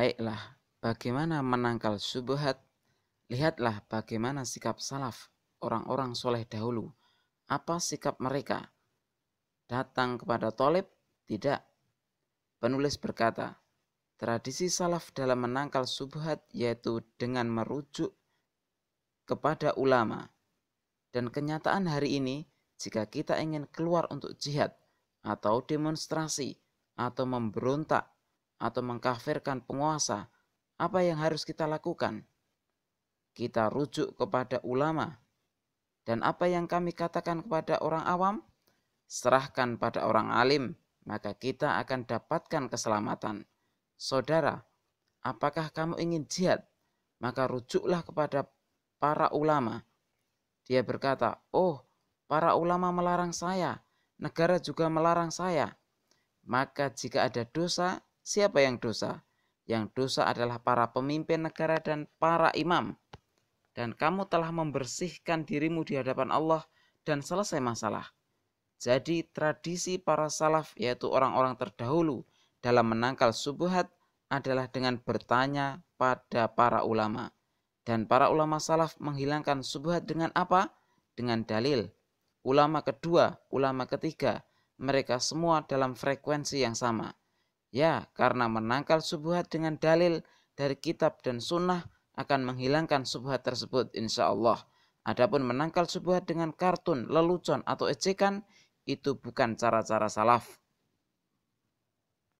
Baiklah, bagaimana menangkal subhat? Lihatlah bagaimana sikap salaf, orang-orang soleh dahulu. Apa sikap mereka? Datang kepada tolib? Tidak. Penulis berkata, tradisi salaf dalam menangkal subhat yaitu dengan merujuk kepada ulama. Dan kenyataan hari ini, jika kita ingin keluar untuk jihad atau demonstrasi atau memberontak atau mengkafirkan penguasa, apa yang harus kita lakukan? Kita rujuk kepada ulama. Dan apa yang kami katakan kepada orang awam? Serahkan pada orang alim, maka kita akan dapatkan keselamatan. Saudara, apakah kamu ingin jihad? Maka rujuklah kepada para ulama. Dia berkata, "Oh, para ulama melarang saya, negara juga melarang saya." Maka jika ada dosa, Siapa yang dosa? Yang dosa adalah para pemimpin negara dan para imam. Dan kamu telah membersihkan dirimu di hadapan Allah dan selesai masalah. Jadi tradisi para salaf yaitu orang-orang terdahulu dalam menangkal subuhat adalah dengan bertanya pada para ulama. Dan para ulama salaf menghilangkan subuhat dengan apa? Dengan dalil. Ulama kedua, ulama ketiga, mereka semua dalam frekuensi yang sama. Ya, karena menangkal subuhat dengan dalil dari kitab dan sunnah akan menghilangkan subuhat tersebut insya Allah. Adapun menangkal subuhat dengan kartun, lelucon, atau ejekan, itu bukan cara-cara salaf.